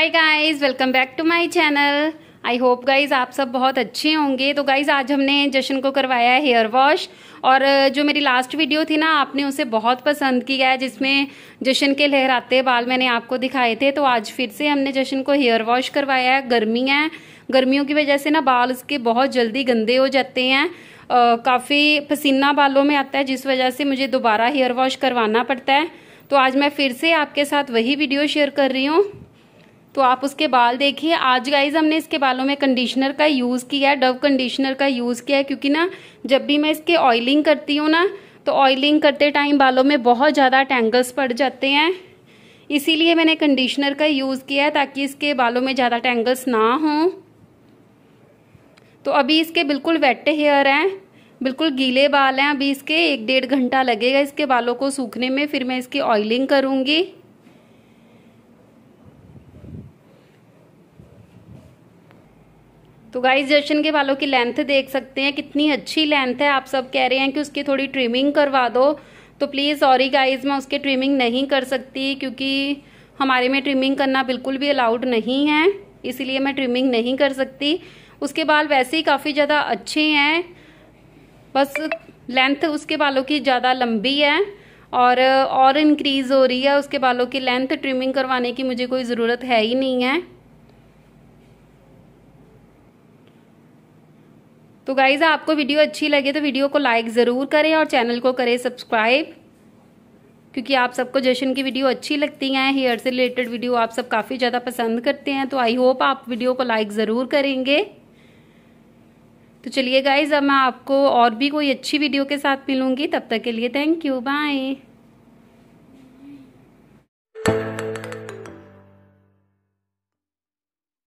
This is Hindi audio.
hi guys welcome back to my channel I hope guys आप सब बहुत अच्छे होंगे तो गाइज आज हमने जशन को करवाया है हेयर वॉश और जो मेरी लास्ट वीडियो थी ना आपने उसे बहुत पसंद किया है जिसमें जशन के लहराते बाल मैंने आपको दिखाए थे तो आज फिर से हमने जशन को हेयर वॉश करवाया है गर्मी है गर्मियों की वजह से ना बाल उसके बहुत जल्दी गंदे हो जाते हैं काफ़ी पसीना बालों में आता है जिस वजह से मुझे दोबारा हेयर वॉश करवाना पड़ता है तो आज मैं फिर से आपके साथ वही वीडियो शेयर कर रही हूँ तो आप उसके बाल देखिए आज गाइज हमने इसके बालों में कंडीशनर का यूज़ किया है डव कंडीशनर का यूज़ किया है क्योंकि ना जब भी मैं इसके ऑयलिंग करती हूँ ना तो ऑयलिंग करते टाइम बालों में बहुत ज़्यादा टेंगल्स पड़ जाते हैं इसीलिए मैंने कंडीशनर का यूज़ किया है ताकि इसके बालों में ज़्यादा टैंगल्स ना हों तो अभी इसके बिल्कुल वेट हेयर हैं बिल्कुल गीले बाल हैं अभी इसके एक डेढ़ घंटा लगेगा इसके बालों को सूखने में फिर मैं इसकी ऑयलिंग करूँगी तो गाइस जशन के बालों की लेंथ देख सकते हैं कितनी अच्छी लेंथ है आप सब कह रहे हैं कि उसकी थोड़ी ट्रिमिंग करवा दो तो प्लीज़ सॉरी गाइज मैं उसके ट्रिमिंग नहीं कर सकती क्योंकि हमारे में ट्रिमिंग करना बिल्कुल भी अलाउड नहीं है इसीलिए मैं ट्रिमिंग नहीं कर सकती उसके बाल वैसे ही काफ़ी ज़्यादा अच्छे हैं बस लेंथ उसके बालों की ज़्यादा लंबी है और और इनक्रीज़ हो रही है उसके बालों की लेंथ ट्रिमिंग करवाने की मुझे कोई ज़रूरत है ही नहीं है तो गाइज़ आपको वीडियो अच्छी लगे तो वीडियो को लाइक ज़रूर करें और चैनल को करें सब्सक्राइब क्योंकि आप सबको जश्न की वीडियो अच्छी लगती हैं हेयर से रिलेटेड वीडियो आप सब काफ़ी ज़्यादा पसंद करते हैं तो आई होप आप वीडियो को लाइक ज़रूर करेंगे तो चलिए गाइज़ अब मैं आपको और भी कोई अच्छी वीडियो के साथ मिलूँगी तब तक के लिए थैंक यू बाय